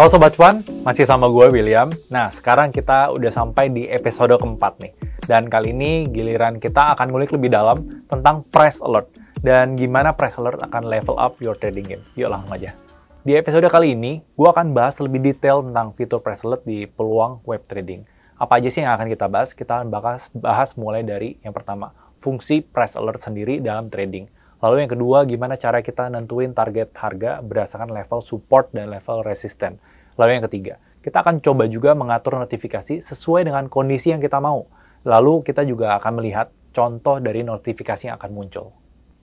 Halo Sobat Cuan, masih sama gue William. Nah, sekarang kita udah sampai di episode keempat nih. Dan kali ini giliran kita akan ngulik lebih dalam tentang press alert dan gimana press alert akan level up your trading game. Yuk langsung aja. Di episode kali ini, gue akan bahas lebih detail tentang fitur press alert di peluang web trading. Apa aja sih yang akan kita bahas? Kita akan bahas, mulai dari yang pertama, fungsi press alert sendiri dalam trading. Lalu yang kedua, gimana cara kita nentuin target harga berdasarkan level support dan level resisten. Lalu yang ketiga, kita akan coba juga mengatur notifikasi sesuai dengan kondisi yang kita mau. Lalu kita juga akan melihat contoh dari notifikasi yang akan muncul.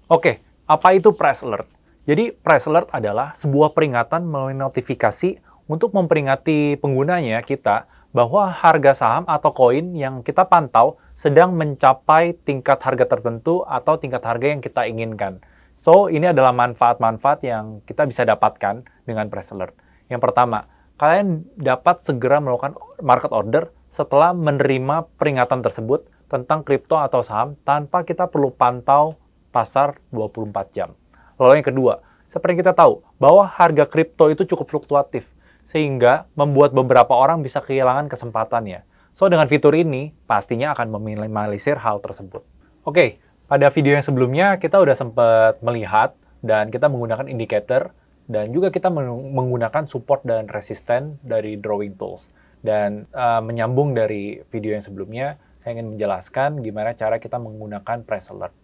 Oke, apa itu price alert? Jadi, price alert adalah sebuah peringatan melalui notifikasi untuk memperingati penggunanya kita bahwa harga saham atau koin yang kita pantau sedang mencapai tingkat harga tertentu atau tingkat harga yang kita inginkan. So, ini adalah manfaat-manfaat yang kita bisa dapatkan dengan price alert. Yang pertama, kalian dapat segera melakukan market order setelah menerima peringatan tersebut tentang kripto atau saham tanpa kita perlu pantau pasar 24 jam. Lalu yang kedua, seperti kita tahu bahwa harga kripto itu cukup fluktuatif sehingga membuat beberapa orang bisa kehilangan kesempatannya. So, dengan fitur ini, pastinya akan meminimalisir hal tersebut. Oke, okay, pada video yang sebelumnya kita udah sempat melihat dan kita menggunakan indikator dan juga kita menggunakan support dan resisten dari drawing tools. Dan uh, menyambung dari video yang sebelumnya, saya ingin menjelaskan gimana cara kita menggunakan price alert.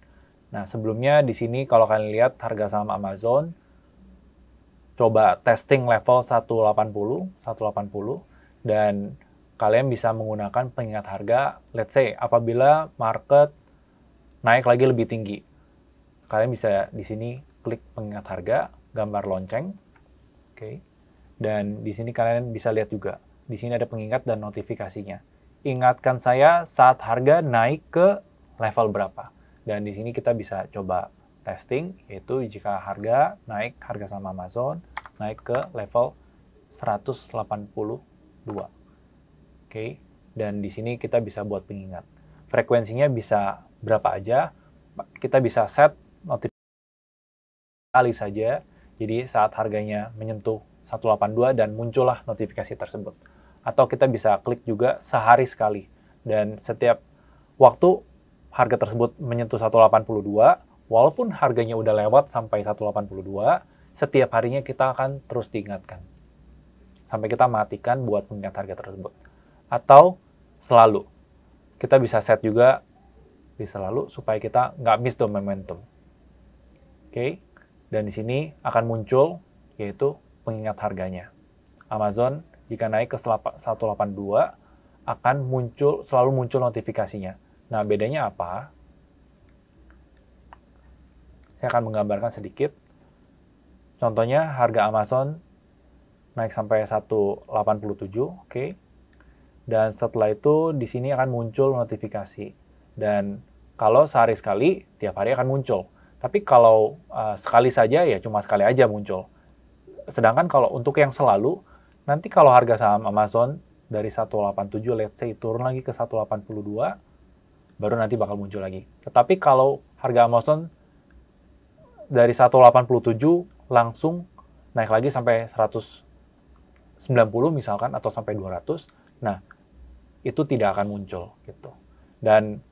Nah, sebelumnya di sini kalau kalian lihat harga saham Amazon coba testing level 180, 180 dan kalian bisa menggunakan pengingat harga let's say apabila market naik lagi lebih tinggi. Kalian bisa di sini klik pengingat harga, gambar lonceng. Oke. Okay. Dan di sini kalian bisa lihat juga. Di sini ada pengingat dan notifikasinya. Ingatkan saya saat harga naik ke level berapa. Dan di sini kita bisa coba testing yaitu jika harga naik harga sama Amazon naik ke level 182. Oke. Okay. Dan di sini kita bisa buat pengingat. Frekuensinya bisa berapa aja? Kita bisa set notifikasi kali saja. Jadi saat harganya menyentuh 182 dan muncullah notifikasi tersebut. Atau kita bisa klik juga sehari sekali dan setiap waktu harga tersebut menyentuh 182 walaupun harganya udah lewat sampai 182, setiap harinya kita akan terus diingatkan. Sampai kita matikan buat mengingat harga tersebut. Atau selalu. Kita bisa set juga di selalu supaya kita nggak miss the momentum. Oke, okay? dan di sini akan muncul yaitu pengingat harganya. Amazon jika naik ke 182 akan muncul selalu muncul notifikasinya. Nah, bedanya apa? Saya akan menggambarkan sedikit. Contohnya harga Amazon naik sampai 187, oke. Okay. Dan setelah itu di sini akan muncul notifikasi. Dan kalau sehari sekali, tiap hari akan muncul. Tapi kalau uh, sekali saja ya cuma sekali aja muncul. Sedangkan kalau untuk yang selalu, nanti kalau harga saham Amazon dari 187 let's say turun lagi ke 182 baru nanti bakal muncul lagi. Tetapi kalau harga Amazon dari 187 langsung naik lagi sampai 190 misalkan atau sampai 200. Nah, itu tidak akan muncul gitu. Dan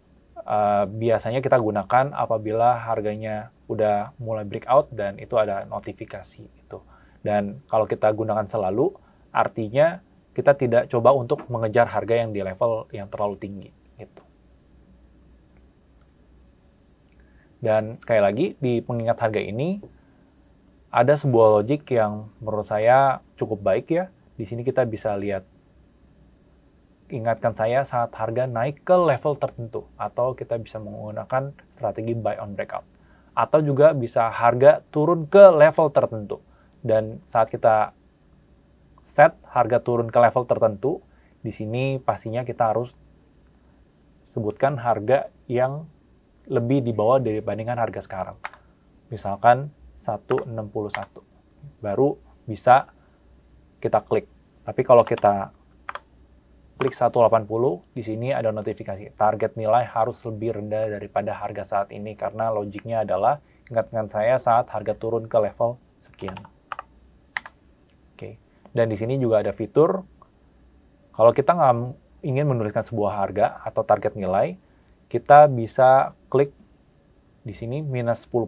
uh, biasanya kita gunakan apabila harganya udah mulai breakout dan itu ada notifikasi itu. Dan kalau kita gunakan selalu artinya kita tidak coba untuk mengejar harga yang di level yang terlalu tinggi. Dan sekali lagi di pengingat harga ini ada sebuah logik yang menurut saya cukup baik ya. Di sini kita bisa lihat ingatkan saya saat harga naik ke level tertentu atau kita bisa menggunakan strategi buy on breakout atau juga bisa harga turun ke level tertentu dan saat kita set harga turun ke level tertentu di sini pastinya kita harus sebutkan harga yang lebih di bawah dibandingkan harga sekarang. Misalkan 161 baru bisa kita klik. Tapi kalau kita klik 180, di sini ada notifikasi target nilai harus lebih rendah daripada harga saat ini karena logiknya adalah ingatkan saya saat harga turun ke level sekian. Oke. Dan di sini juga ada fitur kalau kita nggak ingin menuliskan sebuah harga atau target nilai, kita bisa klik di sini minus 10%,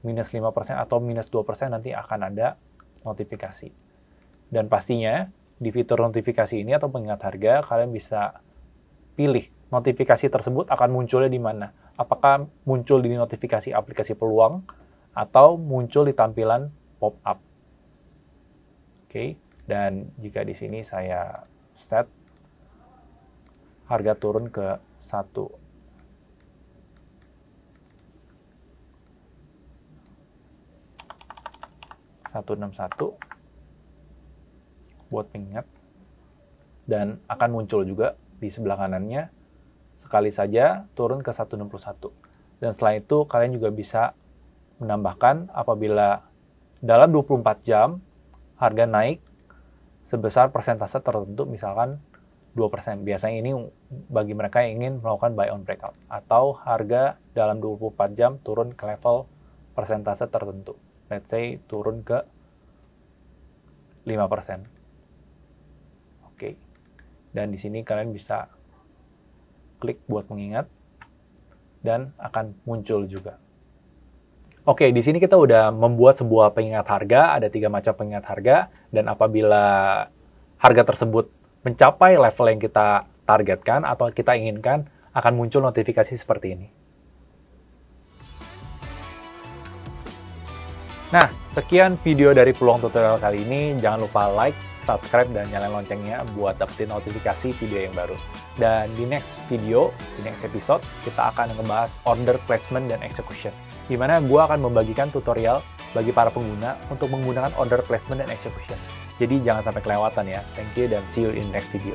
minus 5% atau minus 2% nanti akan ada notifikasi. Dan pastinya di fitur notifikasi ini atau pengingat harga kalian bisa pilih notifikasi tersebut akan munculnya di mana. Apakah muncul di notifikasi aplikasi peluang atau muncul di tampilan pop up. Oke, dan jika di sini saya set harga turun ke satu 161 buat pengingat dan akan muncul juga di sebelah kanannya sekali saja turun ke 161 dan setelah itu kalian juga bisa menambahkan apabila dalam 24 jam harga naik sebesar persentase tertentu misalkan 2%. Biasanya ini bagi mereka yang ingin melakukan buy on breakout atau harga dalam 24 jam turun ke level persentase tertentu let's say turun ke 5%. Oke. Okay. Dan di sini kalian bisa klik buat mengingat dan akan muncul juga. Oke, di sini kita udah membuat sebuah pengingat harga, ada tiga macam pengingat harga, dan apabila harga tersebut mencapai level yang kita targetkan atau kita inginkan, akan muncul notifikasi seperti ini. Nah, sekian video dari Peluang Tutorial kali ini. Jangan lupa like, subscribe, dan nyalain loncengnya buat dapetin notifikasi video yang baru. Dan di next video, di next episode, kita akan membahas order placement dan execution. Di mana gue akan membagikan tutorial bagi para pengguna untuk menggunakan order placement dan execution. Jadi jangan sampai kelewatan ya. Thank you dan see you in next video.